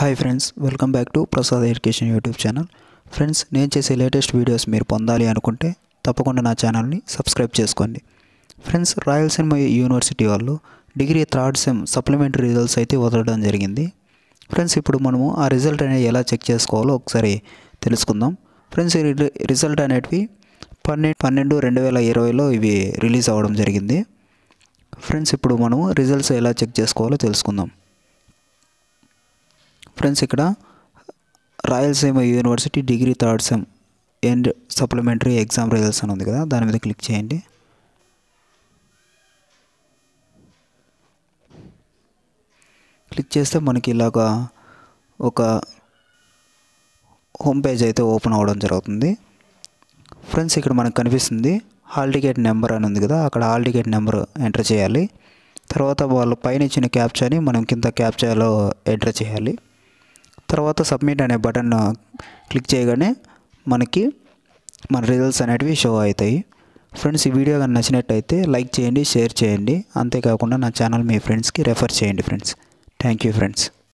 hi friends welcome back to Prasad education YouTube channel friends నేను చేసే latest videos మీరు పొందాలి అనుకుంటే తప్పకుండా నా ఛానల్ని సబ్స్క్రైబ్ చేసుకోండి ఫ్రెండ్స్ రాయలసీమ యూనివర్సిటీ వాళ్ళు degree third sem supplementary results అయితే వదలడం జరిగింది ఫ్రెండ్స్ ఇప్పుడు మనము ఆ రిజల్ట్ అనేది ఎలా చెక్ చేసుకోవాలో ఒకసారి తెలుసుకుందాం ఫ్రెండ్స్ ఈ రిజల్ట్ అనేటివి పన్నెండు పన్నెండు రెండు వేల ఇరవైలో ఇవి రిలీజ్ అవ్వడం జరిగింది ఫ్రెండ్స్ ఇప్పుడు మనము రిజల్ట్స్ ఎలా చెక్ చేసుకోవాలో తెలుసుకుందాం ఫ్రెండ్స్ ఇక్కడ Rayalaseema university degree third sem end supplementary exam results అని ఉంది కదా దాని మీద క్లిక్ చేయండి క్లిక్ చేస్తే మనకి ఇలాగా ఒక హోమ్ పేజ్ అయితే ఓపెన్ అవ్వడం జరుగుతుంది ఫ్రెండ్స్ ఇక్కడ మనకు కనిపిస్తుంది హాల్ టికెట్ నెంబర్ అని ఉంది కదా అక్కడ హాల్ టికెట్ నెంబర్ ఎంటర్ చేయాలి తర్వాత వాళ్ళు పైన ఇచ్చిన క్యాప్చాని మనం కింద క్యాప్చాలో ఎంటర్ చేయాలి తర్వాత సబ్మిట్ అనే బటన్ క్లిక్ చేయగానే మనకి మన రిజల్ట్స్ అనేటివి షో అవుతాయి ఫ్రెండ్స్ ఈ వీడియో కానీ నచ్చినట్టయితే లైక్ చేయండి షేర్ చేయండి అంతేకాకుండా నా ఛానల్ మీ ఫ్రెండ్స్కి రెఫర్ చేయండి ఫ్రెండ్స్ థ్యాంక్ యూ ఫ్రెండ్స్